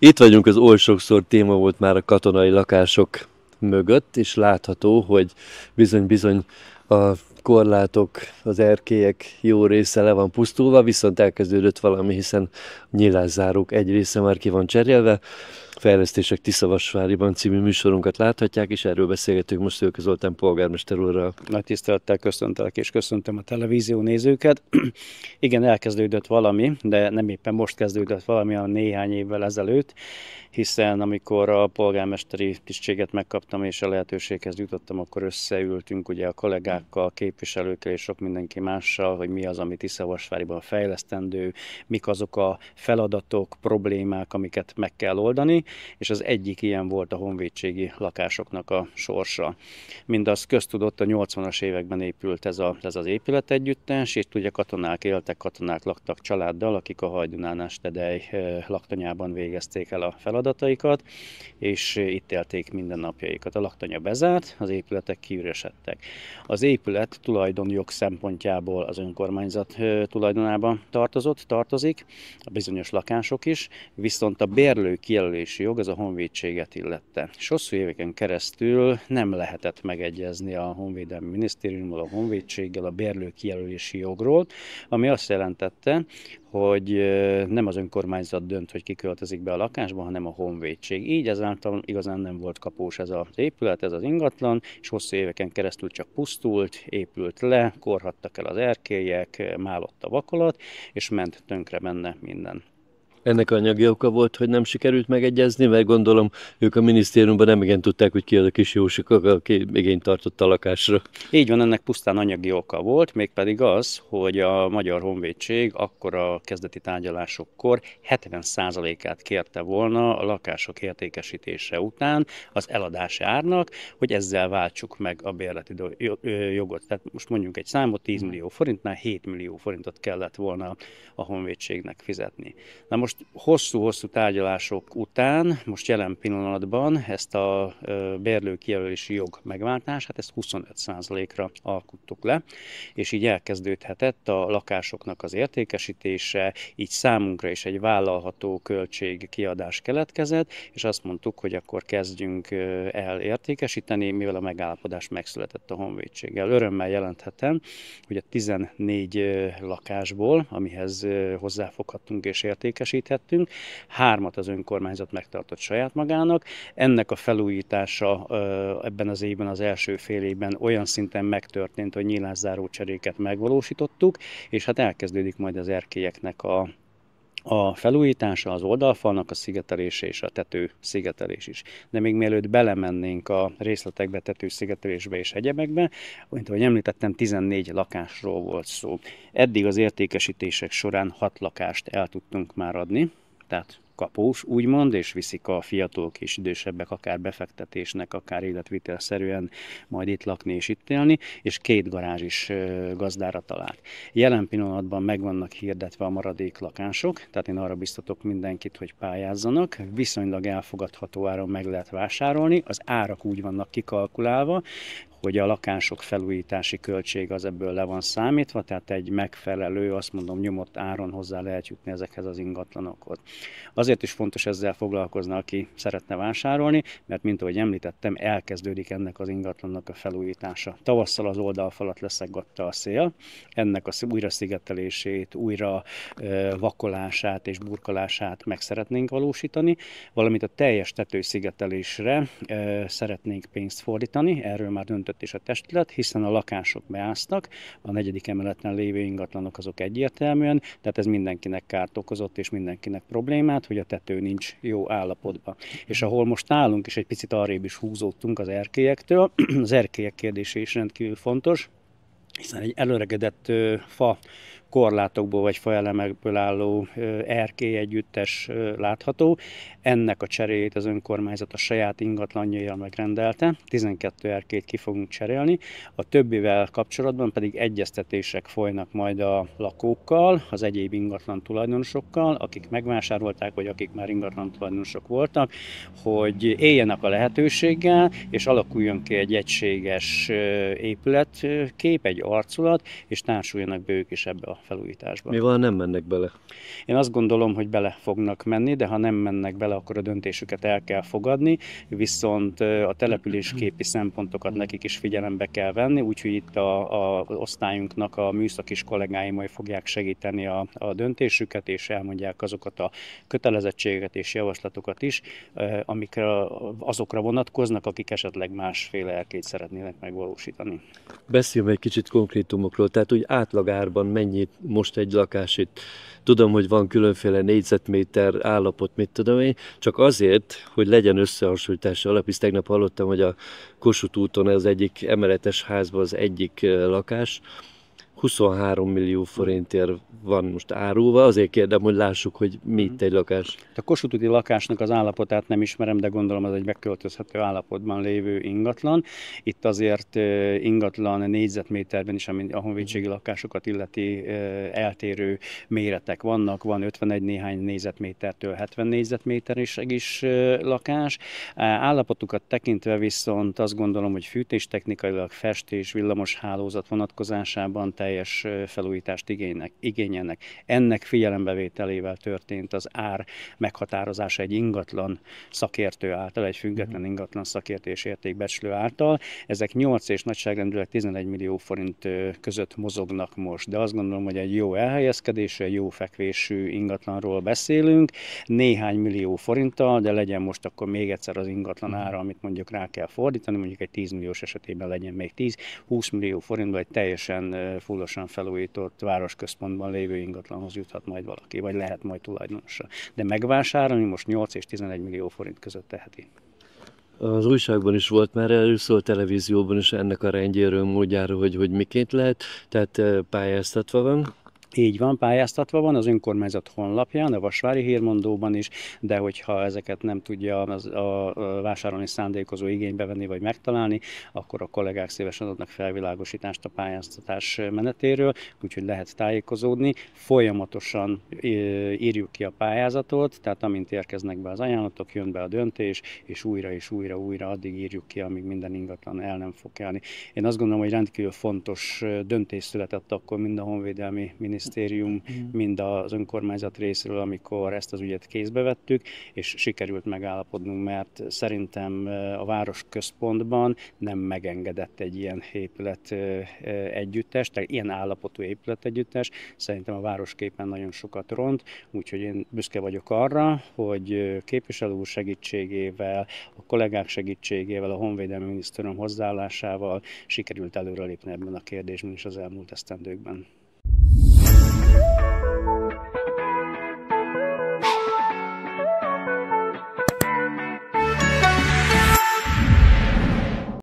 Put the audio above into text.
Itt vagyunk, az oly sokszor téma volt már a katonai lakások mögött, és látható, hogy bizony-bizony a korlátok, az erkélyek jó része le van pusztulva, viszont elkezdődött valami, hiszen nyilászárók egy része már ki van cserélve, Fejlesztések Tiszavasváriban című műsorunkat láthatják, és erről beszélgetünk most Szőke Zoltán polgármester úrral. Nagy tisztelettel köszöntelek, és köszöntöm a televízió nézőket. Igen, elkezdődött valami, de nem éppen most kezdődött valami, hanem néhány évvel ezelőtt, hiszen amikor a polgármesteri tisztséget megkaptam és a lehetőséghez jutottam, akkor összeültünk ugye a kollégákkal, a képviselőkkel és sok mindenki mással, hogy mi az, ami Tiszavasváriban fejlesztendő, mik azok a feladatok, problémák, amiket meg kell oldani, és az egyik ilyen volt a honvédségi lakásoknak a sorsa. Mindaz köztudott, a 80-as években épült ez, a, ez az épület együttes, itt ugye katonák éltek, katonák laktak családdal, akik a Hajdunánás Tedej eh, laktanyában végezték el a feladataikat, és eh, itt élték napjaikat. A laktanya bezárt, az épületek kiüresedtek. Az épület tulajdonjog szempontjából az önkormányzat eh, tulajdonába tartozott, tartozik, a bizonyos lakások is, viszont a bérlő kijelölés szerződési jog az a honvédséget illette. És hosszú éveken keresztül nem lehetett megegyezni a Honvédelmi Minisztériummal, a honvédséggel a bérlő kijelölési jogról, ami azt jelentette, hogy nem az önkormányzat dönt, hogy kiköltözik be a lakásba, hanem a honvédség. Így ezáltal igazán nem volt kapós ez az épület, ez az ingatlan, és hosszú éveken keresztül csak pusztult, épült le, korhattak el az erkélyek, málott a vakolat, és ment tönkre benne minden. Ennek anyagi oka volt, hogy nem sikerült megegyezni, mert gondolom ők a minisztériumban nem igen tudták, hogy ki az a kis Jósika, aki igényt tartott a lakásra. Így van, ennek pusztán anyagi oka volt, mégpedig az, hogy a Magyar Honvédség akkor a kezdeti tárgyalásokkor 70%-át kérte volna a lakások értékesítése után az eladás árnak, hogy ezzel váltsuk meg a bérleti jogot. Tehát most mondjuk egy számot, 10 millió forintnál 7 millió forintot kellett volna a honvédségnek fizetni. Na most hosszú-hosszú tárgyalások után, most jelen pillanatban ezt a bérlőkijelölési jog megváltását, ezt 25%-ra alkottuk le, és így elkezdődhetett a lakásoknak az értékesítése, így számunkra is egy vállalható költség kiadás keletkezett, és azt mondtuk, hogy akkor kezdjünk el értékesíteni, mivel a megállapodás megszületett a honvédséggel. Örömmel jelenthetem, hogy a 14 lakásból, amihez hozzáfoghattunk és értékesít, tettünk, hármat az önkormányzat megtartott saját magának. Ennek a felújítása ebben az évben, az első fél évben olyan szinten megtörtént, hogy nyílászáró cseréket megvalósítottuk, és hát elkezdődik majd az erkélyeknek a a felújítása, az oldalfalnak a szigetelése és a tető szigetelés is. De még mielőtt belemennénk a részletekbe, tető szigetelésbe és egyebekbe, mint ahogy említettem, 14 lakásról volt szó. Eddig az értékesítések során 6 lakást el tudtunk már adni, tehát kapós, úgymond, és viszik a fiatalok és idősebbek akár befektetésnek, akár életvitelszerűen majd itt lakni és itt élni, és két garázs is gazdára talált. Jelen pillanatban meg vannak hirdetve a maradék lakások, tehát én arra biztatok mindenkit, hogy pályázzanak, viszonylag elfogadható áron meg lehet vásárolni, az árak úgy vannak kikalkulálva, hogy a lakások felújítási költség az ebből le van számítva, tehát egy megfelelő, azt mondom, nyomott áron hozzá lehet jutni ezekhez az ingatlanokhoz. Azért is fontos ezzel foglalkozni, aki szeretne vásárolni, mert mint ahogy említettem, elkezdődik ennek az ingatlannak a felújítása. Tavasszal az oldalfalat leszeggatta a szél, ennek a újra szigetelését, újra vakolását és burkolását meg szeretnénk valósítani, valamint a teljes tetőszigetelésre szeretnénk pénzt fordítani, erről már dönt döntött is a testület, hiszen a lakások beáztak, a negyedik emeleten lévő ingatlanok azok egyértelműen, tehát ez mindenkinek kárt okozott és mindenkinek problémát, hogy a tető nincs jó állapotban. És ahol most állunk, és egy picit arrébb is húzódtunk az erkélyektől, az erkélyek kérdése is rendkívül fontos, hiszen egy előregedett fa korlátokból vagy faelemekből álló erkély együttes látható. Ennek a cseréjét az önkormányzat a saját ingatlanjaival megrendelte, 12 erkét ki fogunk cserélni, a többivel kapcsolatban pedig egyeztetések folynak majd a lakókkal, az egyéb ingatlan tulajdonosokkal, akik megvásárolták, vagy akik már ingatlan tulajdonosok voltak, hogy éljenek a lehetőséggel, és alakuljon ki egy egységes épületkép, egy arculat, és társuljanak be ők is ebbe a felújításba. Mi van, nem mennek bele? Én azt gondolom, hogy bele fognak menni, de ha nem mennek bele, akkor a döntésüket el kell fogadni, viszont a településképi szempontokat nekik is figyelembe kell venni, úgyhogy itt a, a osztályunknak a műszaki kollégái majd fogják segíteni a, a döntésüket, és elmondják azokat a kötelezettségeket és javaslatokat is, amikre azokra vonatkoznak, akik esetleg másféle elkét szeretnének megvalósítani. Beszélj egy kicsit konkrétumokról, tehát úgy átlagárban mennyi itt most egy lakás itt, tudom, hogy van különféle négyzetméter állapot, mit tudom én, csak azért, hogy legyen összehasonlítási alap, hisz tegnap hallottam, hogy a Kossuth úton az egyik emeletes házban az egyik lakás, 23 millió hm. forintért van most árulva, azért kérdem, hogy lássuk, hogy mi itt hm. egy lakás. Hát a Kossuth lakásnak az állapotát nem ismerem, de gondolom az egy beköltözhető állapotban lévő ingatlan. Itt azért ingatlan négyzetméterben is, ami a honvédségi lakásokat illeti eltérő méretek vannak, van 51 néhány négyzetmétertől 70 négyzetméter is, is lakás. Állapotukat tekintve viszont azt gondolom, hogy fűtéstechnikailag festés, villamos hálózat vonatkozásában teljesen teljes felújítást igénynek, igényelnek. Ennek figyelembevételével történt az ár meghatározása egy ingatlan szakértő által, egy független mhm. ingatlan szakértő és értékbecslő által. Ezek 8 és nagyságrendileg 11 millió forint között mozognak most, de azt gondolom, hogy egy jó elhelyezkedésű, jó fekvésű ingatlanról beszélünk, néhány millió forinttal, de legyen most akkor még egyszer az ingatlan mhm. ára, amit mondjuk rá kell fordítani, mondjuk egy 10 milliós esetében legyen még 10, 20 millió forintból egy teljesen full túlosan felújított városközpontban lévő ingatlanhoz juthat majd valaki, vagy lehet majd tulajdonosa. De megvásárolni most 8 és 11 millió forint között teheti. Az újságban is volt már először, televízióban is ennek a rendjéről, módjáról, hogy, hogy miként lehet, tehát eh, pályáztatva van. Így van, pályáztatva van az önkormányzat honlapján, a Vasvári Hírmondóban is, de hogyha ezeket nem tudja az, a, vásárolni szándékozó igénybe venni vagy megtalálni, akkor a kollégák szívesen adnak felvilágosítást a pályáztatás menetéről, úgyhogy lehet tájékozódni. Folyamatosan írjuk ki a pályázatot, tehát amint érkeznek be az ajánlatok, jön be a döntés, és újra és újra, újra addig írjuk ki, amíg minden ingatlan el nem fog kelni. Én azt gondolom, hogy rendkívül fontos döntés született akkor mind a Honvédelmi minisztérium, mind az önkormányzat részéről, amikor ezt az ügyet kézbe vettük, és sikerült megállapodnunk, mert szerintem a város központban nem megengedett egy ilyen épület együttes, tehát ilyen állapotú épület együttes, szerintem a városképen nagyon sokat ront, úgyhogy én büszke vagyok arra, hogy képviselő úr segítségével, a kollégák segítségével, a Honvédelmi miniszterem hozzáállásával sikerült előrelépni ebben a kérdésben is az elmúlt esztendőkben. Música